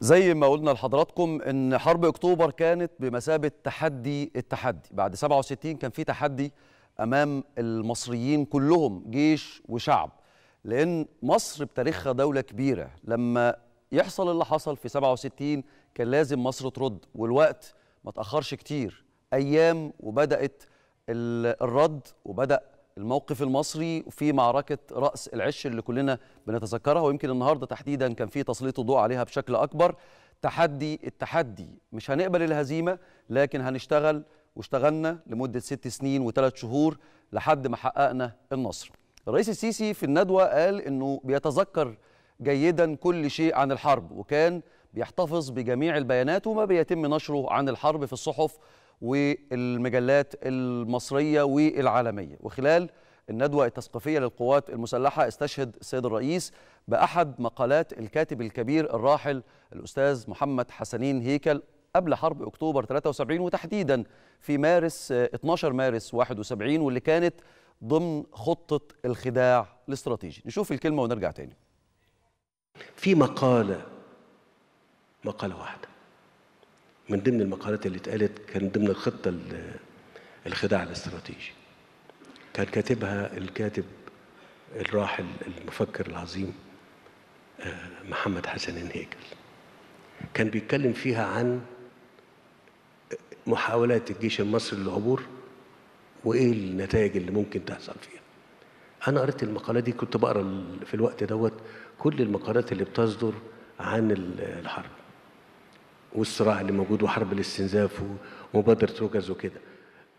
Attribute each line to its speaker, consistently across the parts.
Speaker 1: زي ما قلنا لحضراتكم ان حرب اكتوبر كانت بمثابه تحدي التحدي بعد 67 كان في تحدي امام المصريين كلهم جيش وشعب لان مصر بتاريخها دوله كبيره لما يحصل اللي حصل في 67 كان لازم مصر ترد والوقت ما تاخرش كتير ايام وبدات الرد وبدا الموقف المصري في معركة رأس العش اللي كلنا بنتذكرها ويمكن النهاردة تحديدا كان في تسليط الضوء عليها بشكل أكبر تحدي التحدي مش هنقبل الهزيمة لكن هنشتغل واشتغلنا لمدة ست سنين وثلاث شهور لحد ما حققنا النصر الرئيس السيسي في الندوة قال أنه بيتذكر جيدا كل شيء عن الحرب وكان بيحتفظ بجميع البيانات وما بيتم نشره عن الحرب في الصحف والمجلات المصرية والعالمية وخلال الندوة التثقيفية للقوات المسلحة استشهد السيد الرئيس بأحد مقالات الكاتب الكبير الراحل الأستاذ محمد حسنين هيكل قبل حرب أكتوبر 73 وتحديدا في مارس 12 آه، مارس 71 واللي كانت ضمن خطة الخداع الاستراتيجي نشوف الكلمة ونرجع تاني
Speaker 2: في مقالة مقالة واحدة من ضمن المقالات اللي اتقالت كان ضمن الخطة الخداع الاستراتيجي كان كاتبها الكاتب الراحل المفكر العظيم آه، محمد حسن هيكل كان بيتكلم فيها عن محاولات الجيش المصري للعبور وايه النتائج اللي ممكن تحصل فيها انا قريت المقاله دي كنت بقرا في الوقت دوت كل المقالات اللي بتصدر عن الحرب والصراع اللي موجود وحرب الاستنزاف ومبادره روجرز وكده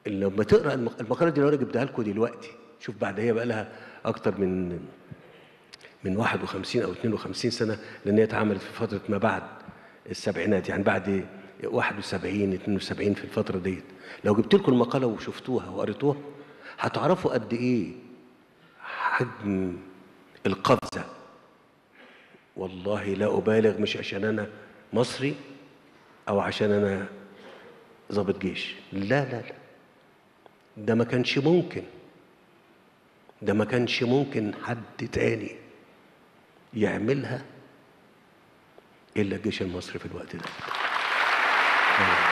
Speaker 2: لما تقرا المقاله دي انا جبتها لكم دلوقتي شوف بعد هي بقى لها اكتر من من 51 او 52 سنه لان هي اتعملت في فتره ما بعد السبعينات يعني بعد 71 72 في الفتره ديت لو جبت لكم المقاله وشفتوها وقريتوها هتعرفوا قد ايه حجم القفزه والله لا ابالغ مش عشان انا مصري او عشان انا ضابط جيش لا لا لا ده ما كانش ممكن ده ما كانش ممكن حد تاني يعملها الا الجيش المصري في الوقت ده